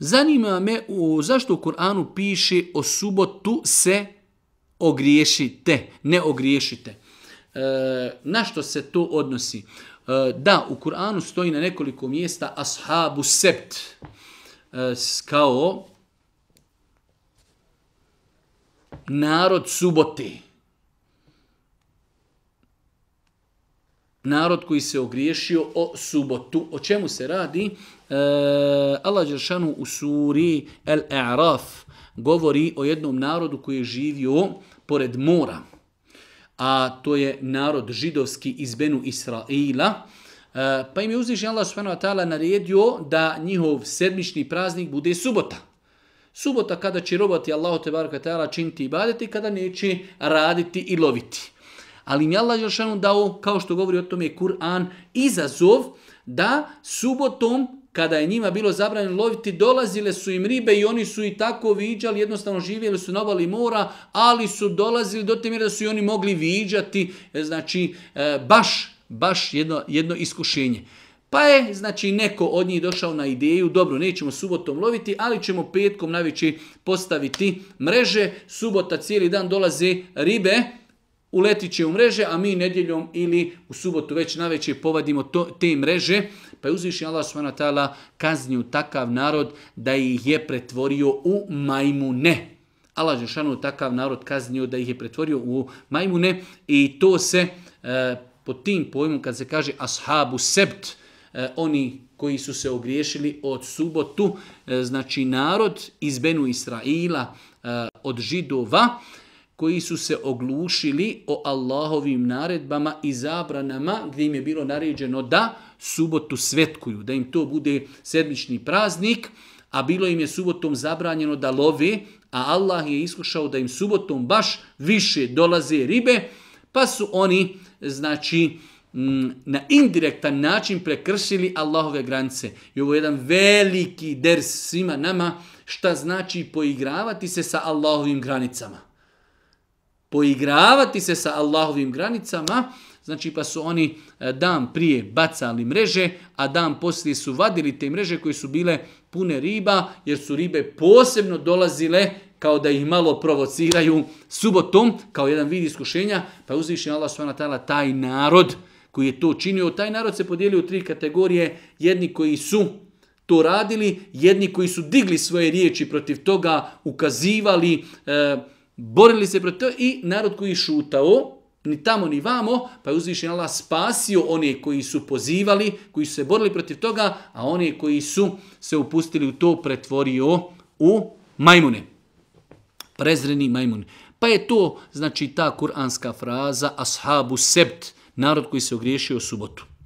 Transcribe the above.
Zanima me u, zašto u Kur'anu piše o subotu se ogriješite, ne ogriješite. E, na što se to odnosi? E, da, u Kur'anu stoji na nekoliko mjesta ashabu sept e, kao narod subote. narod koji se ogriješio o subotu. O čemu se radi? E, Allah Đeršanu u suri Al-A'raf govori o jednom narodu koji je živio pored mora. A to je narod židovski iz Benu Israila. E, pa im je uzvišen Allah subhanahu wa ta'ala naredio da njihov sedmični praznik bude subota. Subota kada će robati Allah te barka tela činti i baditi, kada neće raditi i loviti. Ali im je Allah Đelšanu dao, kao što govori o tome je Kur'an, izazov da subotom, kada je njima bilo zabranjeno loviti, dolazile su im ribe i oni su i tako viđali, jednostavno živjeli su na obali mora, ali su dolazili do te mjere da su i oni mogli viđati, e, znači, e, baš, baš jedno, jedno iskušenje. Pa je, znači, neko od njih došao na ideju, dobro, nećemo subotom loviti, ali ćemo petkom najveće postaviti mreže, subota cijeli dan dolaze ribe, uletit će u mreže, a mi nedjeljom ili u subotu već na večer povadimo to, te mreže, pa je uzviši Allah s.w.t. kaznju takav narod da ih je pretvorio u majmune. Allah Žešanu takav narod kaznio da ih je pretvorio u majmune i to se e, po tim pojmom kad se kaže ashabu sebt, e, oni koji su se ogriješili od subotu, e, znači narod iz Benu Israila e, od židova, koji su se oglušili o Allahovim naredbama i zabranama gdje im je bilo naređeno da subotu svetkuju, da im to bude sedmični praznik, a bilo im je subotom zabranjeno da love, a Allah je iskušao da im subotom baš više dolaze ribe, pa su oni znači mm, na indirektan način prekršili Allahove granice. I ovo je jedan veliki ders svima nama šta znači poigravati se sa Allahovim granicama poigravati se sa Allahovim granicama, znači pa su oni e, dan prije bacali mreže, a dan poslije su vadili te mreže koje su bile pune riba, jer su ribe posebno dolazile kao da ih malo provociraju subotom, kao jedan vid iskušenja, pa je uzvišen Allah s.a. taj narod koji je to činio. Taj narod se podijelio u tri kategorije, jedni koji su to radili, jedni koji su digli svoje riječi protiv toga, ukazivali, e, borili se proti to i narod koji šutao, ni tamo ni vamo, pa je uzvišen Allah spasio one koji su pozivali, koji su se borili protiv toga, a one koji su se upustili u to pretvorio u majmune. Prezreni majmun. Pa je to, znači, ta kuranska fraza ashabu sebt, narod koji se ogriješio subotu.